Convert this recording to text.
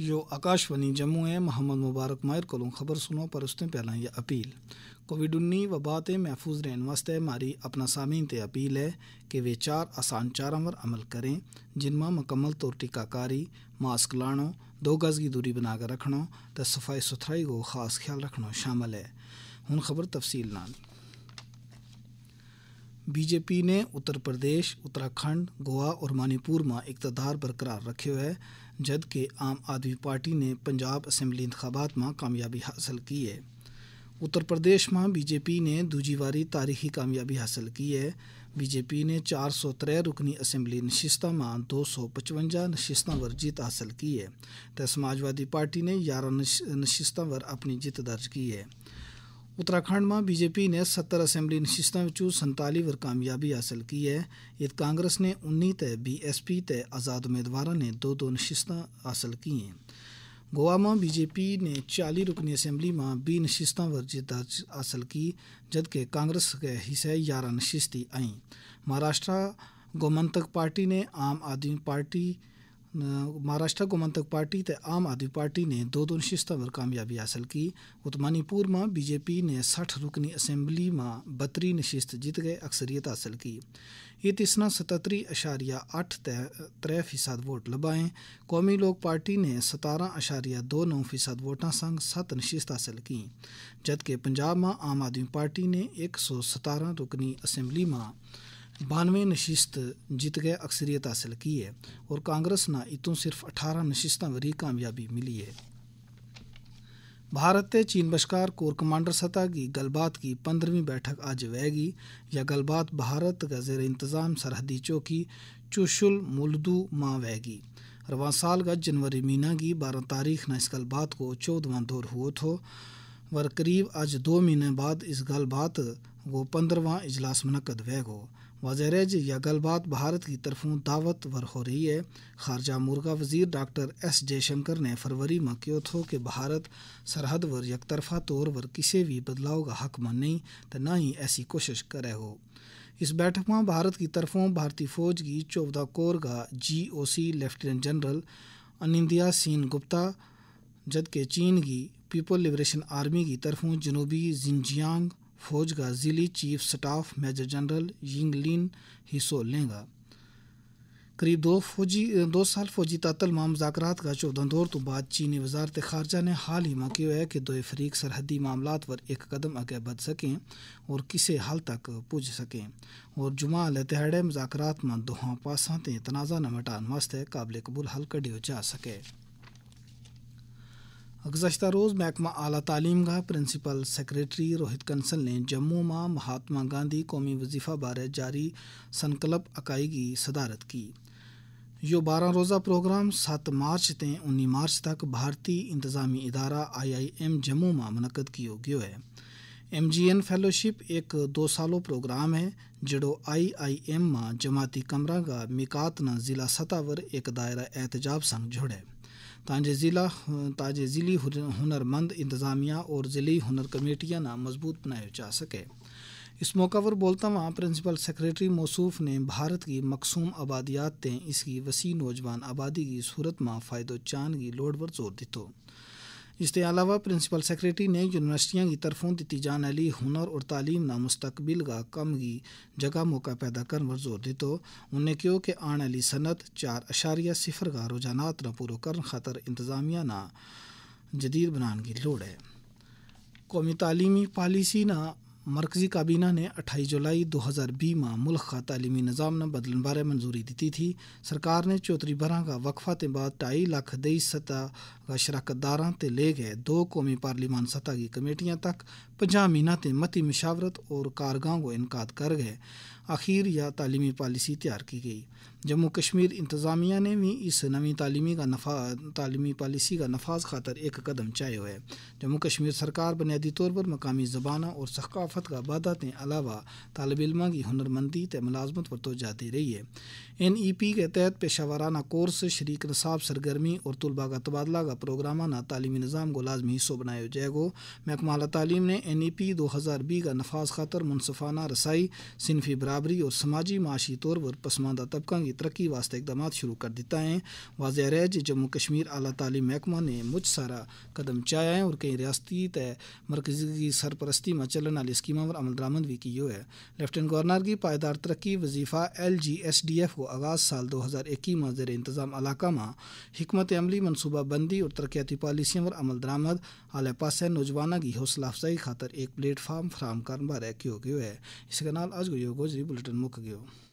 यो आकाशवाणी जम्मू है मोहम्मद मुबारक माहिर को ख़बर सुनो पर उस पहला यह अपील कोविड उन्नी वबा से महफूज रहन वास्ते मारी अपना सामीन ते अपील है कि वे चार आसान चारों पर अमल करें जिनमें मुकम्मल तौर टीकाकारी मास्क लाणो दो गज़ की दूरी बनाकर रखना तो सफाई सुथराई को खास ख्याल रखना शामिल है हूँ खबर तफसील नाल बीजेपी ने उत्तर प्रदेश उत्तराखंड गोवा और मणिपुर में इकतदार बरकरार रखे है जबकि आम आदमी पार्टी ने पंजाब असम्बली इंतबात में कामयाबी हासिल की है उत्तर प्रदेश में बीजेपी ने दूजी बारी तारीखी कामयाबी हासिल की है बीजेपी ने चार सौ त्रै रुकनी असम्बली नशिस्ता में दो सौ पचवंजा नशिस्ता पर जीत हासिल की है तो समाजवादी पार्टी ने ग्यारह नशिस्ता पर अपनी जीत दर्ज की है ઉત્તરાખંડમાં બીજેપીને સત્તર એસેમ્બલી નશિસ્તાં ਵਿੱચોਂ 47 ਵਰ ਕਾਮਯਾਬੀ ਹਾਸਲ ਕੀ ਹੈ ਇਹ ਕਾਂਗਰਸ ਨੇ 19 ਤੇ ਬੀਐਸਪੀ ਤੇ ਆਜ਼ਾਦ ਉਮੀਦਵਾਰਾਂ ਨੇ ਦੋ ਦੋ ਨਸ਼ਿਸਤਾਂ ਹਾਸਲ ਕੀਆਂ गोवा में बीजेपी ने चाली रुकनी असम्बली में बी नशिस्ता पर जीत हासिल की जबकि कांग्रेस के हिस्से ग्यारह नशिस्ती आई महाराष्ट्र गोमंतक पार्टी ने आम आदमी पार्टी महाराष्ट्र गोमंतक पार्टी ते आम आदमी पार्टी ने दो दो नशिस्तां पर कामयाबी हासिल की उत मणिपुर में बीजेपी ने सठ रुकनी असेंबली में बत्तरी नशिस्त जीत गए अक्सरियत हासिल की ये तिसना सतरी अशारिया अठ त्रै फीसद वोट लबाए कौमी लोक पार्टी ने सतारह अशारिया दो नौ फीसद वोटा संग सत नशिस्त हासिल की जबकि पंजाब में आम आदमी पार्टी ने एक सौ सतारह रुकनी असेंबली में बानवे नशिस्त जीत गए अक्सरियत हासिल की है और कांग्रेस ने इतों सिर्फ अठारह नशिस्त वरी कामयाबी मिली है भारत चीन बशकार कोर कमांडर सतह की गलबात की पंद्रहवीं बैठक आज वहगी यह गलबात भारत का जेर इंतज़ाम सरहदी चौकी चुशुल मुलदू माँ वहगी रवा साल का जनवरी महीना की बारह तारीख न इस गलबात को चौदवा दौर हुआ थो वर करीब आज दो महीने बाद इस गलबात वो पंद्रवा इजलास मनकद वह गो वजरज यह गलबात भारत की तरफों दावतवर हो रही है खारजा मुर्गा वजीर डॉक्टर एस जयशंकर ने फरवरी में क्यों थो कि भारत सरहद वर यकतरफा तौर पर किसी भी बदलाव का हक मन नहीं तो ना ही ऐसी कोशिश करे हो इस बैठक में भारत की तरफों भारतीय फौज की चौदह कोर का G O C lieutenant general Anindya Sengupta जबकि चीन की पीपल लिबरेशन आर्मी की तरफों जनूबी जिनजियांग फौज का ज़िली chief staff major general Yinglin हिस्सो लेंगा करीब दो फौजी दो साल फौजी तातल माम मुजात का चौदह दौर तो बाद चीनी वजारत खारजा ने हाल ही में क्यों है कि दो फरीक सरहदी मामला पर एक कदम आगे बढ़ सकें और किसी हल तक पुज सकें और जुमा अलहड़े मुजाकरात में दोहों पासा तनाज़ा न मिटान वास्ते काबिल कबूल हल कढ़ जा सके गुजशत रोज़ महकमा अली तलीम का प्रिंसिपल सैक्रटरी रोहित कंसल ने जम्मू में महात्मा गांधी कौमी वजीफा बारे जारी संकल्प अकाई की सदारत की यो बारह रोज़ा प्रोग्राम सत मार्च से उन्नीस मार्च तक भारतीय इंतजामी इदारा आई आई एम जम्मू में मनकद किया गया है एम जी एन फेलोशिप एक दो सालों प्रोग्राम है जड़ो आई आई एम में जमाती कमरा का मिकात न जिला सतह पर एक दायरा एहतजाब संग जुड़े ताज ज़िला ताजे ज़िली हुनरमंद इंतज़ामिया और ज़िली हुनर कमेटियाँ ना मजबूत बनाया जा सके इस मौका पर बोलता हुआ प्रिंसिपल सेक्रेटरी मौसूफ ने भारत की मकसूम आबादियात तें इसकी वसी नौजवान आबादी की सूरत में फ़ायदो चान की लोड पर जोर दिता इसके अलावा प्रिंसिपल सैक्रटरी ने यूनिवर्सिटियों की तरफों दी जाने वाली हुनर और तालीम ना मुस्तकबिल का कम की जगह मौका पैदा करने पर जोर दिता उन्हें क्यों कि आने वाली सनत चार अशारिया सिफर का रोजाना न पूरा करने खातर इंतजामिया ना जदीर बनाने की लड़ है कौमी तालीमी पॉलिसी ना मरकज़ी काबीना ने 28 जुलाई 2020 माह मुल्क का तलीमी निज़ाम ने बदलने बारे मंजूरी दी थी सरकार ने चौथरी बरह का वक्फा के बाद ढाई लख दई सतह का शराकतदारा ले गए दो कौमी पार्लीमान सतह की कमेटियां तक पंजा महीना ते मती मशावरत और कारगाहों को इनका कर गए आखिर या तालीमी पॉलिसी तैयार की गई जम्मू कश्मीर इंतज़ामिया ने भी इस नवी तालीमी का नफा तालीमी पॉलिसी का नफाज खातर एक कदम चाहे हुए जम्मू कश्मीर सरकार बुनियादी तौर पर मकामी जबाना और सकाफत का वादा के अलावा तलब इलमा की हुनरमंदी त मुलाजमत पर तो दे रही है एन ई पी के तहत पेशा वाराना कोर्स शरीक नसाब सरगर्मी और तलबा का तबादला का प्रोग्रामाना तालीमी निज़ाम को लाजमी हिस्सों बनाया जाएगा महकमा तालीम ने एन ई पी दो हज़ार बी का नफाज खातर मुनफाना रसाई सिनफी बराबरी और समाजी माशी तौर पर पसमानदा तबकों की तरक्की वास्ते इकदाम शुरू कर दिता है वाजह रह जम्मू कश्मीर अला ताली महकमा ने मुझ सारा कदम चाया है और कई रियासती तय मरकजी की सरपरस्ती में चलने वाली स्कीमों पर अमल दरामद भी की है लेफ्टिनेंट गवर्नर की पायदार तरक्की वजीफा L G S D F को आगाज़ साल दो हज़ार इक्कीस में जेर इंतजाम इलाका में हमत अमली मनसूबाबंदी और तरक्याती पॉलिसियों पर अमल दरामद आला पास नौजवाना की हौसला अफजाई खातर खातर एक प्लेटफार्म फराम बारे बारै क्यों गयो है इसके नाल आज गुजरी बुलेटिन मुक गयो